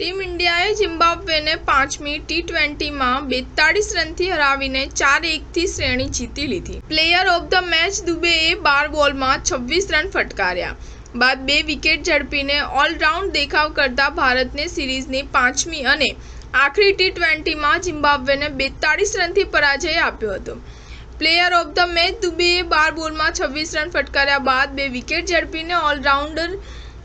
team ઇન્ડિયાએ ઝિમ્બાબ્વેને પાંચમી T ટ્વેન્ટીમાં બેતાળીસ રનથી હરાવીને ચાર એકથી શ્રેણી જીતી લીધી પ્લેયર ઓફ ધ મેચ દુબેએ બાર બોલમાં છવ્વીસ રન ફટકાર્યા બાદ બે વિકેટ ઝડપીને ઓલરાઉન્ડ દેખાવ કરતા ભારતને સિરીઝની પાંચમી અને આખરી ટી ટ્વેન્ટીમાં ઝિમ્બાબ્વેને બેતાળીસ રનથી પરાજય આપ્યો હતો પ્લેયર ઓફ ધ મેચ દુબેએ બાર બોલમાં છવ્વીસ રન ફટકાર્યા બાદ બે વિકેટ ઝડપીને ઓલરાઉન્ડર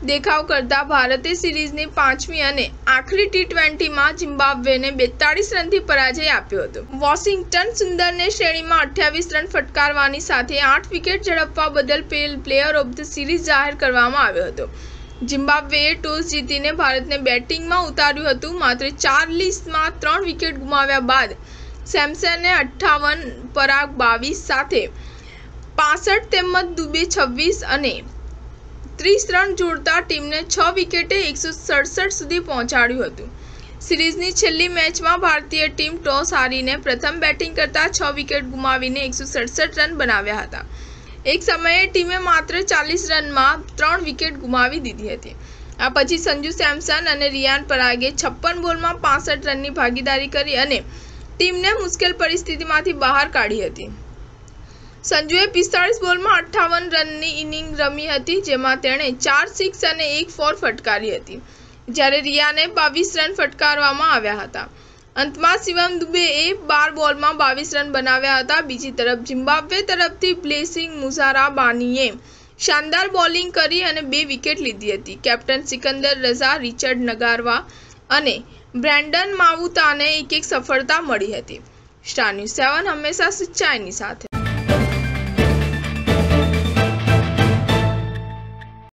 દેખાવ કરતા ભારતે સિરીઝની પાંચમી અને આખરી ટી ટ્વેન્ટીમાં ઝિમ્બાબ્વેને બેતાળીસ રનથી પરાજય આપ્યો હતો વોશિંગ્ટન સુંદરને શ્રેણીમાં અઠ્યાવીસ રન ફટકારવાની સાથે આઠ વિકેટ ઝડપવા બદલ પેલ પ્લેયર ઓફ ધ સિરીઝ જાહેર કરવામાં આવ્યો હતો ઝિમ્બાબ્વેએ ટોસ જીતીને ભારતને બેટિંગમાં ઉતાર્યું હતું માત્ર ચાર લીસમાં ત્રણ વિકેટ ગુમાવ્યા બાદ સેમસને અઠ્ઠાવન પરાગ બાવીસ સાથે પાસઠ તેમજ દુબે છવ્વીસ અને ત્રીસ રન જોડતા ટીમને છ વિકેટે એકસો સડસઠ સુધી પહોંચાડ્યું હતું સિરીઝની છેલ્લી મેચમાં ભારતીય ટીમ ટોસ હારીને પ્રથમ બેટિંગ કરતા છ વિકેટ ગુમાવીને એકસો સડસઠ રન બનાવ્યા હતા એક સમયે ટીમે માત્ર ચાલીસ રનમાં ત્રણ વિકેટ ગુમાવી દીધી હતી આ પછી સંજુ સેમસન અને રિયાન પરાગે છપ્પન બોલમાં પાસઠ રનની ભાગીદારી કરી અને ટીમને મુશ્કેલ પરિસ્થિતિમાંથી બહાર કાઢી હતી સંજુએ પિસ્તાળીસ બોલમાં અઠ્ઠાવન રનની ઇનિંગ રમી હતી જેમાં તેણે ચાર સિક્સ અને એક ફોર ફટકારી હતી જ્યારે રિયાને બાવીસ રન ફટકારવામાં આવ્યા હતા અંતમાં શિવમ દુબેએ બાર બોલમાં બાવીસ રન બનાવ્યા હતા બીજી તરફ ઝિમ્બાબ્વે તરફથી બ્લેસિંગ મુઝારા બાનીએ શાનદાર બોલિંગ કરી અને બે વિકેટ લીધી હતી captain Sikandar Raza Richard Ngarava અને બ્રેન્ડન માઉતાને એક એક સફળતા મળી હતી સ્ટાર સેવન હંમેશા સચ્ચાઈની સાથે